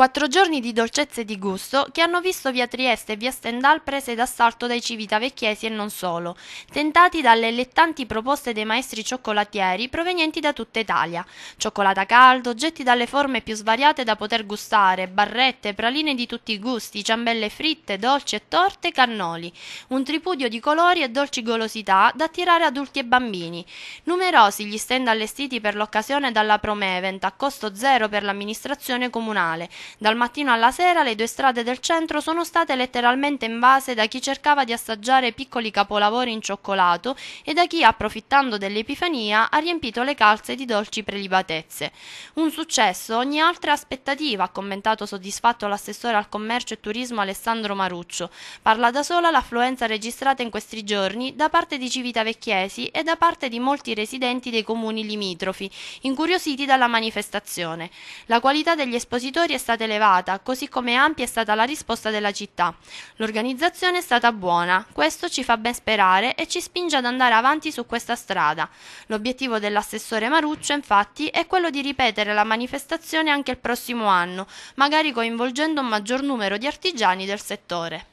Quattro giorni di dolcezze di gusto che hanno visto via Trieste e via Stendhal prese d'assalto dai civitavecchiesi e non solo, tentati dalle allettanti proposte dei maestri cioccolatieri provenienti da tutta Italia. Cioccolata caldo, oggetti dalle forme più svariate da poter gustare, barrette, praline di tutti i gusti, ciambelle fritte, dolci e torte, cannoli. Un tripudio di colori e dolci golosità da attirare adulti e bambini. Numerosi gli stand allestiti per l'occasione dalla Promevent a costo zero per l'amministrazione comunale, dal mattino alla sera le due strade del centro sono state letteralmente invase da chi cercava di assaggiare piccoli capolavori in cioccolato e da chi, approfittando dell'epifania, ha riempito le calze di dolci prelibatezze. Un successo ogni altra aspettativa, ha commentato soddisfatto l'assessore al commercio e turismo Alessandro Maruccio. Parla da sola l'affluenza registrata in questi giorni da parte di civitavecchiesi e da parte di molti residenti dei comuni limitrofi, incuriositi dalla manifestazione. La qualità degli espositori è stata stata elevata, così come ampia è stata la risposta della città. L'organizzazione è stata buona, questo ci fa ben sperare e ci spinge ad andare avanti su questa strada. L'obiettivo dell'assessore Maruccio, infatti, è quello di ripetere la manifestazione anche il prossimo anno, magari coinvolgendo un maggior numero di artigiani del settore.